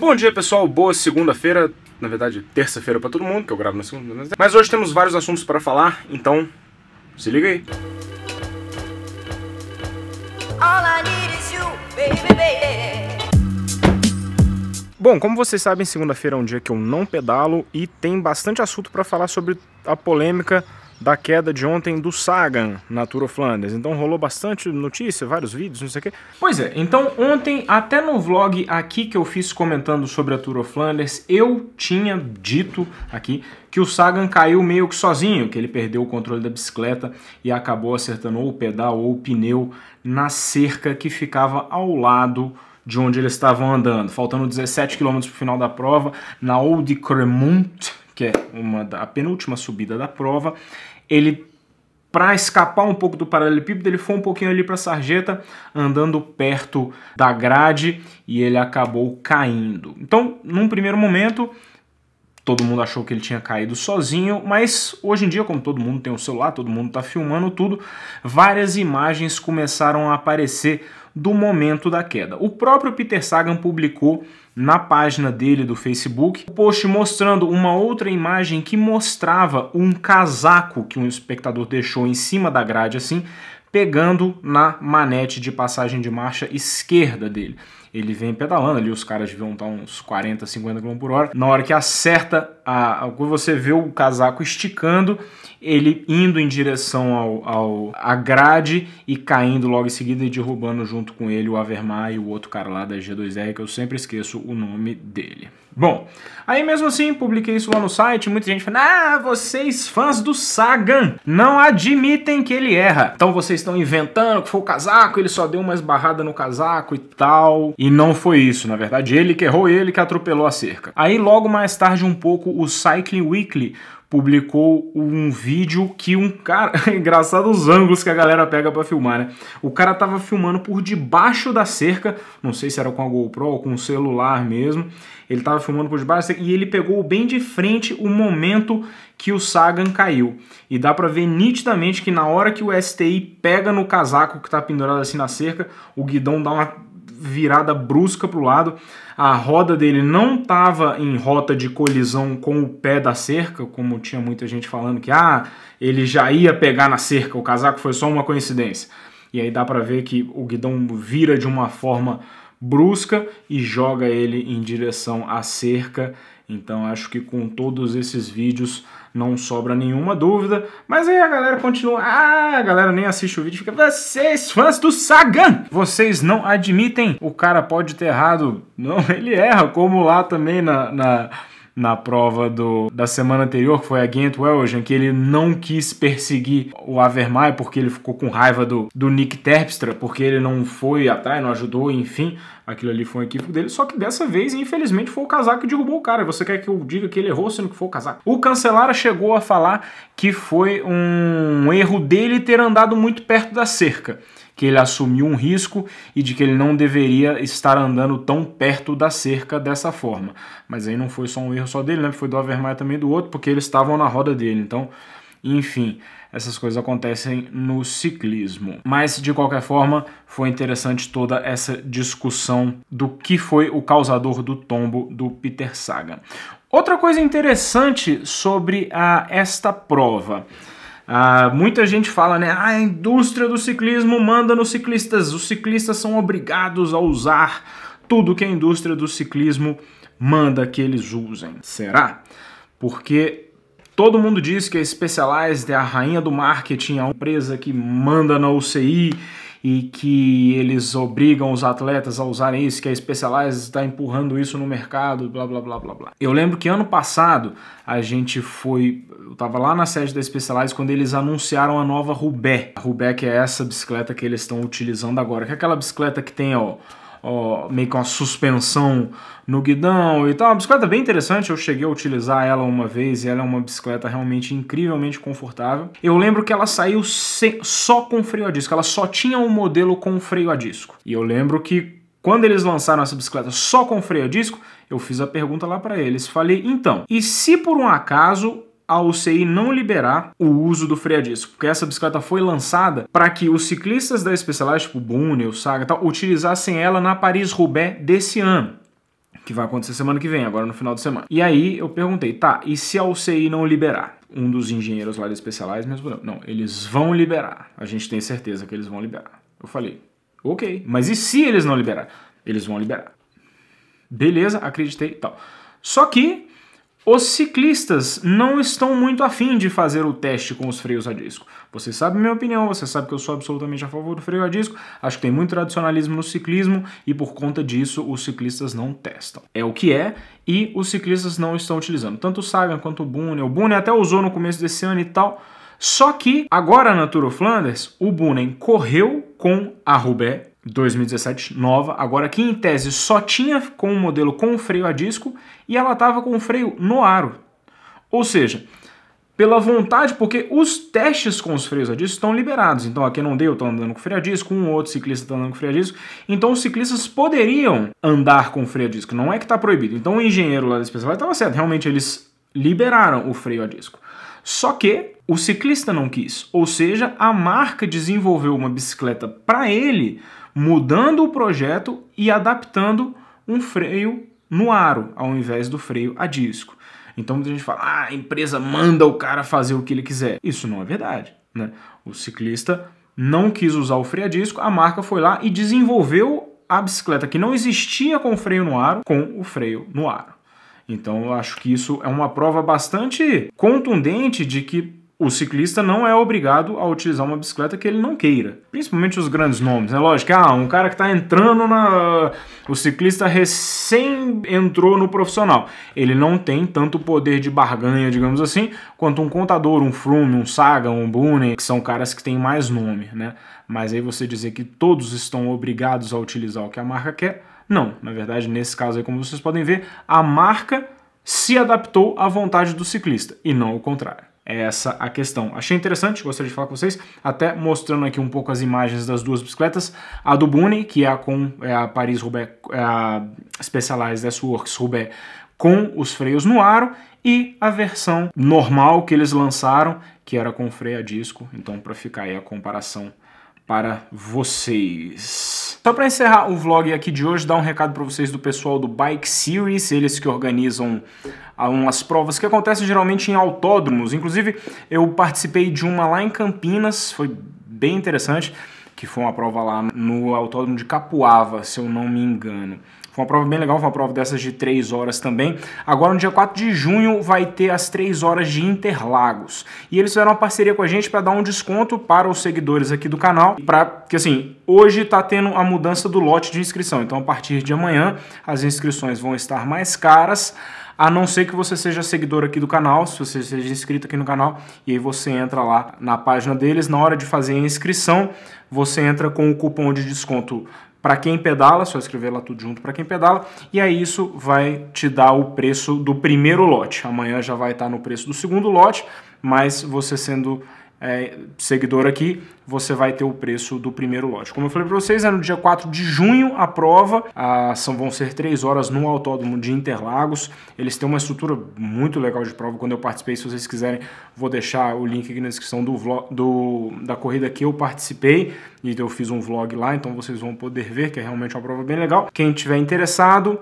Bom dia, pessoal. Boa segunda-feira. Na verdade, terça-feira para todo mundo, que eu gravo na segunda. Mas é. hoje temos vários assuntos para falar, então se liga aí. You, baby, baby. Bom, como vocês sabem, segunda-feira é um dia que eu não pedalo e tem bastante assunto para falar sobre a polêmica da queda de ontem do Sagan na Tour of Flanders. Então rolou bastante notícia, vários vídeos, não sei o quê. Pois é, então ontem, até no vlog aqui que eu fiz comentando sobre a Tour of Flanders, eu tinha dito aqui que o Sagan caiu meio que sozinho, que ele perdeu o controle da bicicleta e acabou acertando ou o pedal ou o pneu na cerca que ficava ao lado de onde eles estavam andando. Faltando 17 km para o final da prova, na Old Cremont, que é uma da, a penúltima subida da prova, ele para escapar um pouco do paralelepípedo, ele foi um pouquinho ali para a sarjeta, andando perto da grade e ele acabou caindo. Então, num primeiro momento, todo mundo achou que ele tinha caído sozinho, mas hoje em dia, como todo mundo tem o um celular, todo mundo está filmando tudo, várias imagens começaram a aparecer do momento da queda. O próprio Peter Sagan publicou na página dele do Facebook um post mostrando uma outra imagem que mostrava um casaco que um espectador deixou em cima da grade assim, pegando na manete de passagem de marcha esquerda dele ele vem pedalando ali, os caras deviam estar uns 40, 50 km por hora. Na hora que acerta, a, a, quando você vê o casaco esticando, ele indo em direção ao, ao, à grade e caindo logo em seguida e derrubando junto com ele o Avermar e o outro cara lá da G2R, que eu sempre esqueço o nome dele. Bom, aí mesmo assim, publiquei isso lá no site, muita gente falando, ah, vocês fãs do Sagan, não admitem que ele erra. Então vocês estão inventando que foi o casaco, ele só deu uma esbarrada no casaco e tal, e não foi isso, na verdade, ele que errou, ele que atropelou a cerca. Aí logo mais tarde um pouco o Cycling Weekly publicou um vídeo que um cara, engraçado os ângulos que a galera pega para filmar, né? O cara tava filmando por debaixo da cerca, não sei se era com a GoPro ou com o um celular mesmo. Ele tava filmando por debaixo da cerca e ele pegou bem de frente o momento que o Sagan caiu. E dá para ver nitidamente que na hora que o STI pega no casaco que tá pendurado assim na cerca, o guidão dá uma virada brusca para o lado. A roda dele não estava em rota de colisão com o pé da cerca, como tinha muita gente falando que ah, ele já ia pegar na cerca, o casaco foi só uma coincidência. E aí dá para ver que o guidão vira de uma forma brusca e joga ele em direção à cerca então acho que com todos esses vídeos não sobra nenhuma dúvida. Mas aí a galera continua. Ah, a galera nem assiste o vídeo fica. Vocês, fãs do Sagan! Vocês não admitem. O cara pode ter errado. Não, ele erra, como lá também na, na na prova do, da semana anterior, que foi a Gent Welgen, que ele não quis perseguir o Avermaet porque ele ficou com raiva do, do Nick Terpstra, porque ele não foi atrás, não ajudou, enfim. Aquilo ali foi um equipe dele, só que dessa vez, infelizmente, foi o casaco que derrubou o cara. Você quer que eu diga que ele errou, sendo que foi o casaco. O Cancelara chegou a falar que foi um erro dele ter andado muito perto da cerca que ele assumiu um risco e de que ele não deveria estar andando tão perto da cerca dessa forma. Mas aí não foi só um erro só dele, né? Foi do Avermaet também do outro, porque eles estavam na roda dele. Então, enfim, essas coisas acontecem no ciclismo. Mas de qualquer forma, foi interessante toda essa discussão do que foi o causador do tombo do Peter Sagan. Outra coisa interessante sobre a, esta prova. Ah, muita gente fala, né? Ah, a indústria do ciclismo manda nos ciclistas. Os ciclistas são obrigados a usar tudo que a indústria do ciclismo manda que eles usem. Será? Porque Todo mundo diz que a Specialized é a rainha do marketing, é a empresa que manda na UCI, e que eles obrigam os atletas a usarem isso, que a Specialized está empurrando isso no mercado, blá blá blá blá blá. Eu lembro que ano passado a gente foi, eu estava lá na sede da Specialized quando eles anunciaram a nova Rubé. A Rubé que é essa bicicleta que eles estão utilizando agora, que é aquela bicicleta que tem, ó, ó, meio que uma suspensão no guidão e tal. Uma bicicleta bem interessante, eu cheguei a utilizar ela uma vez e ela é uma bicicleta realmente incrivelmente confortável. Eu lembro que ela saiu sem, só com freio a disco, ela só tinha um modelo com freio a disco. E eu lembro que quando eles lançaram essa bicicleta só com freio a disco, eu fiz a pergunta lá para eles. Falei, então, e se por um acaso a UCI não liberar o uso do freio a disco, porque essa bicicleta foi lançada para que os ciclistas da Specialized, tipo o Saga e tal, utilizassem ela na Paris-Roubaix desse ano que vai acontecer semana que vem, agora no final de semana. E aí eu perguntei, tá, e se a UCI não liberar? Um dos engenheiros lá da Specialized me respondeu, não, eles vão liberar. A gente tem certeza que eles vão liberar. Eu falei, ok, mas e se eles não liberar? Eles vão liberar. Beleza, acreditei e tal. Só que os ciclistas não estão muito afim de fazer o teste com os freios a disco. Você sabe minha opinião, você sabe que eu sou absolutamente a favor do freio a disco. Acho que tem muito tradicionalismo no ciclismo e por conta disso os ciclistas não testam. É o que é e os ciclistas não estão utilizando. Tanto o Sagan quanto o Boone. O Boone até usou no começo desse ano e tal. Só que agora na Tour of Flanders, o Boone correu com a Roubaix 2017 nova, agora que em tese só tinha com o modelo com freio a disco e ela estava com freio no aro. Ou seja, pela vontade, porque os testes com os freios a disco estão liberados. Então, aqui não deu, estão andando com freio a disco, um outro ciclista está andando com freio a disco. Então, os ciclistas poderiam andar com freio a disco, não é que está proibido. Então, o engenheiro lá da Specialized estava certo, realmente eles liberaram o freio a disco. Só que o ciclista não quis, ou seja, a marca desenvolveu uma bicicleta para ele mudando o projeto e adaptando um freio no aro, ao invés do freio a disco. Então muita gente fala, ah, a empresa manda o cara fazer o que ele quiser. Isso não é verdade. Né? O ciclista não quis usar o freio a disco, a marca foi lá e desenvolveu a bicicleta que não existia com freio no aro, com o freio no aro. Então eu acho que isso é uma prova bastante contundente de que o ciclista não é obrigado a utilizar uma bicicleta que ele não queira. Principalmente os grandes nomes. É né? lógico, ah, um cara que está entrando na. O ciclista recém entrou no profissional. Ele não tem tanto poder de barganha, digamos assim, quanto um contador, um Froome, um Saga, um Boone, que são caras que têm mais nome, né? Mas aí você dizer que todos estão obrigados a utilizar o que a marca quer. Não, na verdade, nesse caso aí, como vocês podem ver, a marca se adaptou à vontade do ciclista e não o contrário. É essa a questão. Achei interessante, gostaria de falar com vocês, até mostrando aqui um pouco as imagens das duas bicicletas. A do Buni, que é a, com, é a Paris Roubaix, é a Specialized S-Works Roubaix com os freios no aro e a versão normal que eles lançaram, que era com freio a disco. Então, para ficar aí a comparação para vocês. Só então, para encerrar o vlog aqui de hoje, dar um recado para vocês do pessoal do Bike Series, eles que organizam ah, umas provas que acontecem geralmente em autódromos. Inclusive, eu participei de uma lá em Campinas, foi bem interessante, que foi uma prova lá no autódromo de Capuava, se eu não me engano. Foi uma prova bem legal, foi uma prova dessas de 3 horas também. Agora, no dia 4 de junho, vai ter as 3 horas de Interlagos. E eles fizeram uma parceria com a gente para dar um desconto para os seguidores aqui do canal. Pra, que assim, hoje está tendo a mudança do lote de inscrição. Então, a partir de amanhã, as inscrições vão estar mais caras. A não ser que você seja seguidor aqui do canal, se você seja inscrito aqui no canal, e aí você entra lá na página deles. Na hora de fazer a inscrição, você entra com o cupom de desconto para quem pedala, só escrever lá tudo junto para quem pedala, e aí isso vai te dar o preço do primeiro lote. Amanhã já vai estar tá no preço do segundo lote, mas você sendo é, seguidor aqui, você vai ter o preço do primeiro lote. Como eu falei para vocês, é no dia 4 de junho a prova, a, ah, são, vão ser 3 horas no Autódromo de Interlagos, eles têm uma estrutura muito legal de prova, quando eu participei, se vocês quiserem, vou deixar o link aqui na descrição do, vlog, do da corrida que eu participei, e eu fiz um vlog lá, então vocês vão poder ver que é realmente uma prova bem legal. Quem tiver interessado,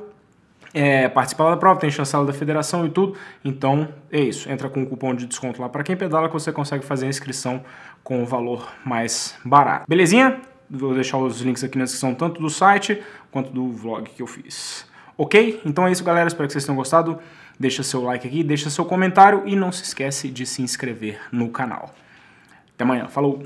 é, participar da prova, tem chancela da federação e tudo. Então é isso. Entra com um cupom de desconto lá para quem pedala que você consegue fazer a inscrição com o valor mais barato. Belezinha? Vou deixar os links aqui na descrição, tanto do site quanto do vlog que eu fiz. Ok? Então é isso, galera. Espero que vocês tenham gostado. Deixa seu like aqui, deixa seu comentário e não se esquece de se inscrever no canal. Até amanhã. Falou!